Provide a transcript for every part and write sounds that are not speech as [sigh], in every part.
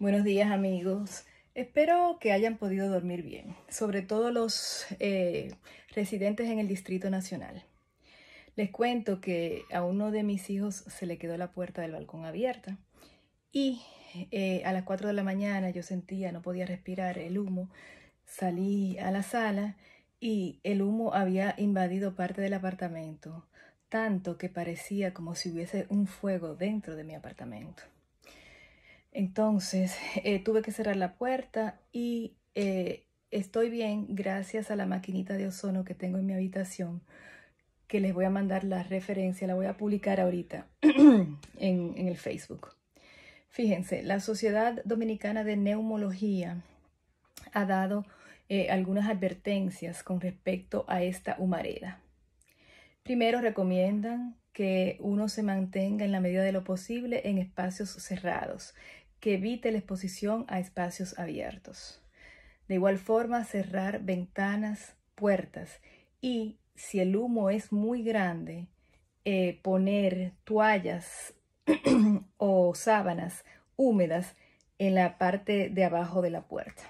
Buenos días amigos. Espero que hayan podido dormir bien, sobre todo los eh, residentes en el Distrito Nacional. Les cuento que a uno de mis hijos se le quedó la puerta del balcón abierta y eh, a las 4 de la mañana yo sentía, no podía respirar el humo. Salí a la sala y el humo había invadido parte del apartamento, tanto que parecía como si hubiese un fuego dentro de mi apartamento. Entonces, [laughs] eh, tuve que cerrar la puerta y eh, estoy bien gracias a la maquinita de ozono que tengo en mi habitación, que les voy a mandar la referencia, la voy a publicar ahorita [clears throat] en, el Facebook. Fíjense, la Sociedad Dominicana de Neumología ha dado eh, algunas advertencias con respecto a esta humareda. Primero recomiendan que uno se mantenga en la medida de lo posible en espacios cerrados, que evite la exposición a espacios abiertos. De igual forma, cerrar ventanas, puertas y, si el humo es muy grande, eh, poner toallas [clears throat] o sábanas húmedas en la parte de abajo de la puerta.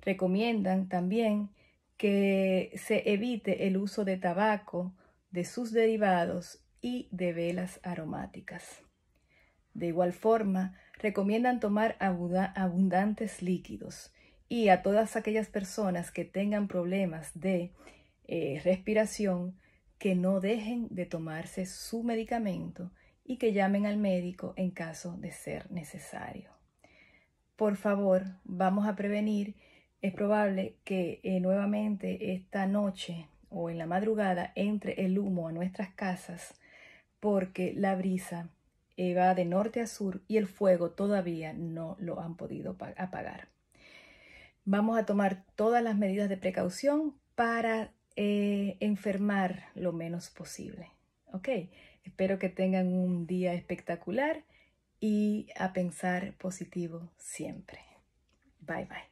Recomiendan también que se evite el uso de tabaco, de sus derivados y de velas aromáticas. De igual forma, recomiendan tomar abundantes líquidos y a todas aquellas personas que tengan problemas de eh, respiración que no dejen de tomarse su medicamento y que llamen al médico en caso de ser necesario. Por favor, vamos a prevenir. Es probable que eh, nuevamente esta noche o en la madrugada entre el humo a nuestras casas porque la brisa va de norte a sur y el fuego todavía no lo han podido apagar. Vamos a tomar todas las medidas de precaución para eh, enfermar lo menos posible. Ok, espero que tengan un día espectacular y a pensar positivo siempre. Bye bye.